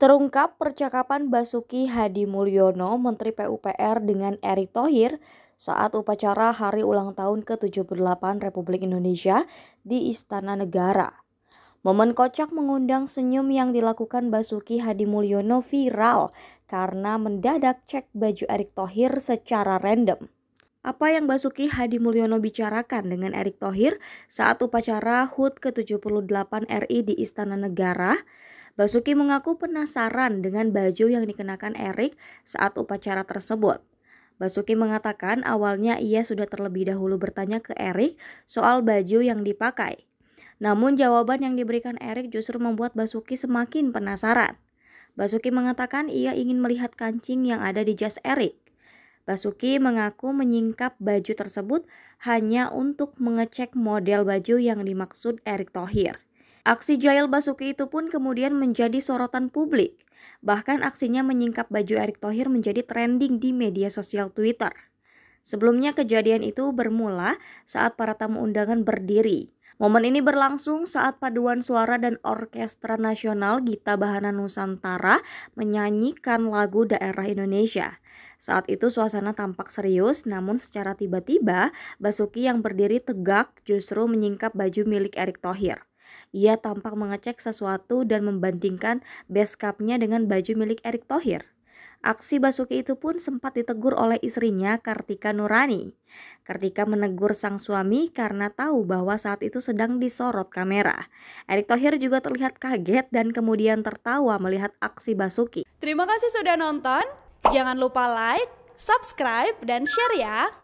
Terungkap percakapan Basuki Hadi Mulyono, Menteri PUPR dengan Erick Thohir saat upacara hari ulang tahun ke-78 Republik Indonesia di Istana Negara. Momen kocak mengundang senyum yang dilakukan Basuki Hadi Mulyono viral karena mendadak cek baju Erick Thohir secara random. Apa yang Basuki Hadi Mulyono bicarakan dengan Erick Thohir saat upacara HUT ke-78 RI di Istana Negara? Basuki mengaku penasaran dengan baju yang dikenakan Erik saat upacara tersebut. Basuki mengatakan awalnya ia sudah terlebih dahulu bertanya ke Erik soal baju yang dipakai. Namun jawaban yang diberikan Erik justru membuat Basuki semakin penasaran. Basuki mengatakan ia ingin melihat kancing yang ada di jas Erik. Basuki mengaku menyingkap baju tersebut hanya untuk mengecek model baju yang dimaksud Erik Thohir. Aksi Jail Basuki itu pun kemudian menjadi sorotan publik. Bahkan aksinya menyingkap baju Erick Thohir menjadi trending di media sosial Twitter. Sebelumnya kejadian itu bermula saat para tamu undangan berdiri. Momen ini berlangsung saat paduan suara dan orkestra nasional Gita Bahana Nusantara menyanyikan lagu daerah Indonesia. Saat itu suasana tampak serius, namun secara tiba-tiba Basuki yang berdiri tegak justru menyingkap baju milik Erick Thohir. Ia tampak mengecek sesuatu dan membandingkan beskapnya dengan baju milik Erick Thohir. Aksi Basuki itu pun sempat ditegur oleh istrinya Kartika Nurani. Kartika menegur sang suami karena tahu bahwa saat itu sedang disorot kamera. Erick Thohir juga terlihat kaget dan kemudian tertawa melihat aksi Basuki. Terima kasih sudah nonton. Jangan lupa like, subscribe, dan share ya.